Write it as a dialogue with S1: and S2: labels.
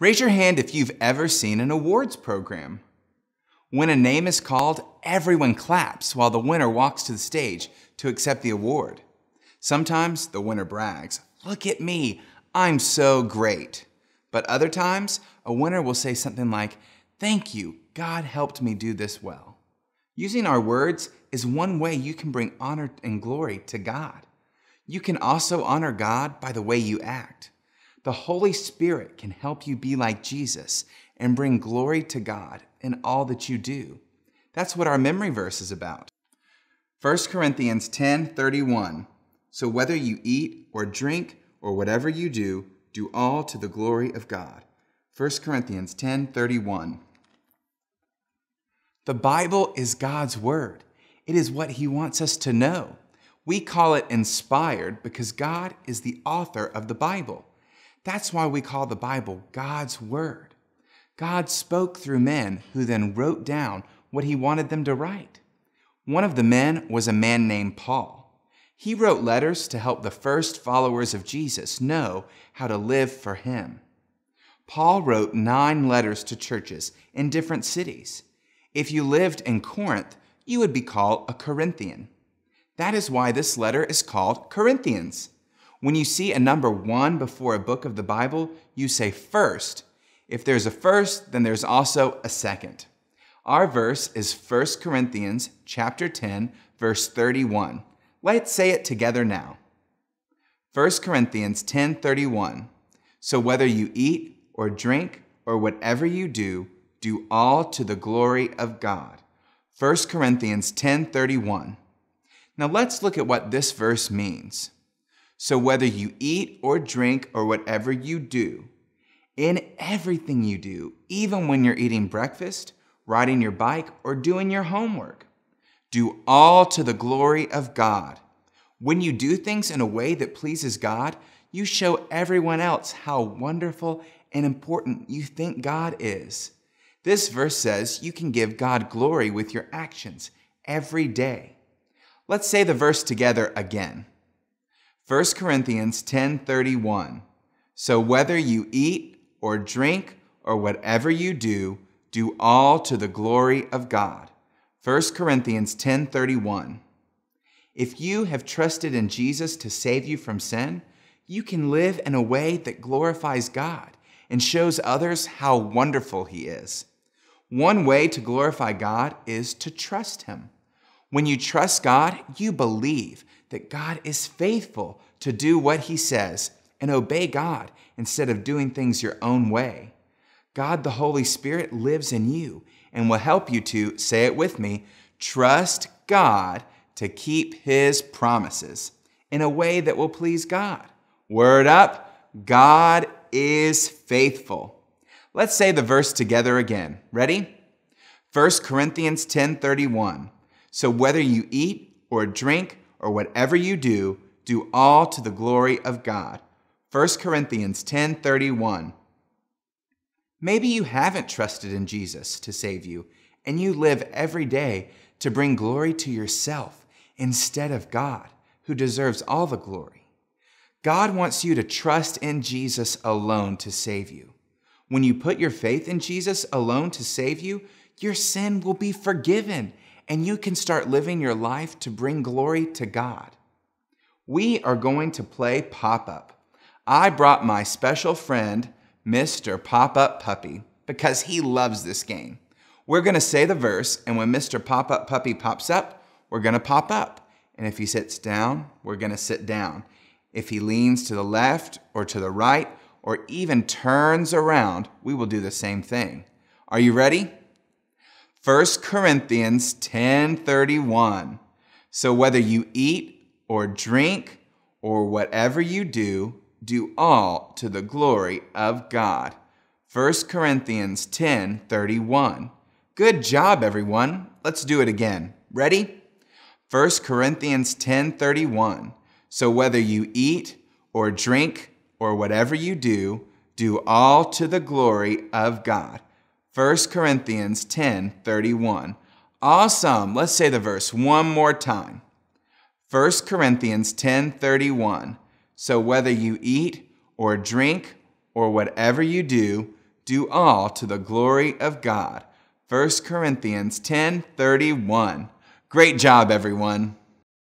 S1: Raise your hand if you've ever seen an awards program. When a name is called, everyone claps while the winner walks to the stage to accept the award. Sometimes the winner brags, Look at me, I'm so great. But other times, a winner will say something like, Thank you, God helped me do this well. Using our words is one way you can bring honor and glory to God. You can also honor God by the way you act. The Holy Spirit can help you be like Jesus and bring glory to God in all that you do. That's what our memory verse is about. 1 Corinthians 10:31. So whether you eat or drink or whatever you do, do all to the glory of God. 1 Corinthians 10:31. The Bible is God's word. It is what he wants us to know. We call it inspired because God is the author of the Bible. That's why we call the Bible God's Word. God spoke through men who then wrote down what he wanted them to write. One of the men was a man named Paul. He wrote letters to help the first followers of Jesus know how to live for him. Paul wrote nine letters to churches in different cities. If you lived in Corinth, you would be called a Corinthian. That is why this letter is called Corinthians. When you see a number one before a book of the Bible, you say first. If there's a first, then there's also a second. Our verse is 1 Corinthians chapter 10, verse 31. Let's say it together now. 1 Corinthians 10:31. So whether you eat or drink or whatever you do, do all to the glory of God. 1 Corinthians 10:31. Now let's look at what this verse means. So whether you eat or drink or whatever you do, in everything you do, even when you're eating breakfast, riding your bike, or doing your homework, do all to the glory of God. When you do things in a way that pleases God, you show everyone else how wonderful and important you think God is. This verse says you can give God glory with your actions every day. Let's say the verse together again. 1 Corinthians 10:31. So whether you eat or drink or whatever you do, do all to the glory of God. 1 Corinthians 10:31. If you have trusted in Jesus to save you from sin, you can live in a way that glorifies God and shows others how wonderful he is. One way to glorify God is to trust him. When you trust God, you believe that God is faithful to do what he says and obey God instead of doing things your own way. God the Holy Spirit lives in you and will help you to, say it with me, trust God to keep his promises in a way that will please God. Word up, God is faithful. Let's say the verse together again. Ready? 1 Corinthians 10:31. So whether you eat or drink or whatever you do, do all to the glory of God. 1 Corinthians 10:31. Maybe you haven't trusted in Jesus to save you, and you live every day to bring glory to yourself instead of God, who deserves all the glory. God wants you to trust in Jesus alone to save you. When you put your faith in Jesus alone to save you, your sin will be forgiven and you can start living your life to bring glory to God. We are going to play pop up. I brought my special friend, Mr. Pop Up Puppy, because he loves this game. We're going to say the verse, and when Mr. Pop Up Puppy pops up, we're going to pop up. And if he sits down, we're going to sit down. If he leans to the left or to the right, or even turns around, we will do the same thing. Are you ready? 1 Corinthians 10:31. So whether you eat or drink or whatever you do, do all to the glory of God. 1 Corinthians 10:31. Good job everyone. Let's do it again. Ready? 1 Corinthians 10:31. So whether you eat or drink or whatever you do, do all to the glory of God. 1 Corinthians 10 31. Awesome. Let's say the verse one more time. 1 Corinthians 10 31. So whether you eat or drink or whatever you do, do all to the glory of God. 1 Corinthians 10 31. Great job, everyone.